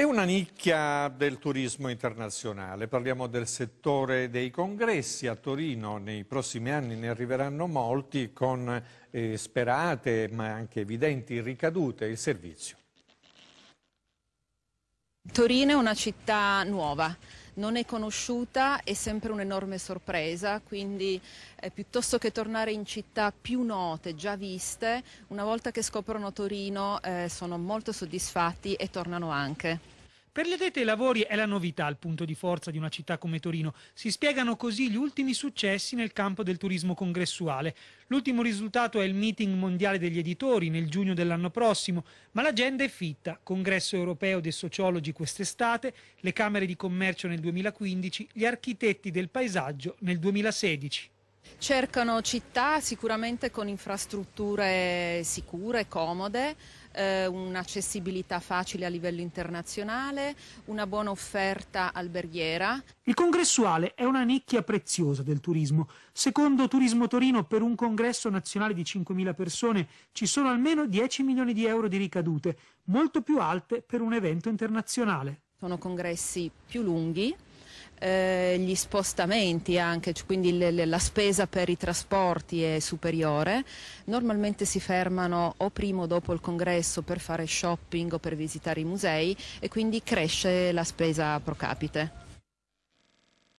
È una nicchia del turismo internazionale, parliamo del settore dei congressi a Torino, nei prossimi anni ne arriveranno molti con eh, sperate ma anche evidenti ricadute il servizio. Torino è una città nuova, non è conosciuta è sempre un'enorme sorpresa, quindi eh, piuttosto che tornare in città più note, già viste, una volta che scoprono Torino eh, sono molto soddisfatti e tornano anche. Per gli addetti ai lavori è la novità il punto di forza di una città come Torino. Si spiegano così gli ultimi successi nel campo del turismo congressuale. L'ultimo risultato è il meeting mondiale degli editori nel giugno dell'anno prossimo, ma l'agenda è fitta. Congresso europeo dei sociologi quest'estate, le Camere di Commercio nel 2015, gli architetti del paesaggio nel 2016. Cercano città sicuramente con infrastrutture sicure, comode, eh, un'accessibilità facile a livello internazionale, una buona offerta alberghiera. Il congressuale è una nicchia preziosa del turismo. Secondo Turismo Torino, per un congresso nazionale di 5.000 persone ci sono almeno 10 milioni di euro di ricadute, molto più alte per un evento internazionale. Sono congressi più lunghi, eh, gli spostamenti anche, cioè, quindi le, le, la spesa per i trasporti è superiore, normalmente si fermano o prima o dopo il congresso per fare shopping o per visitare i musei e quindi cresce la spesa pro capite.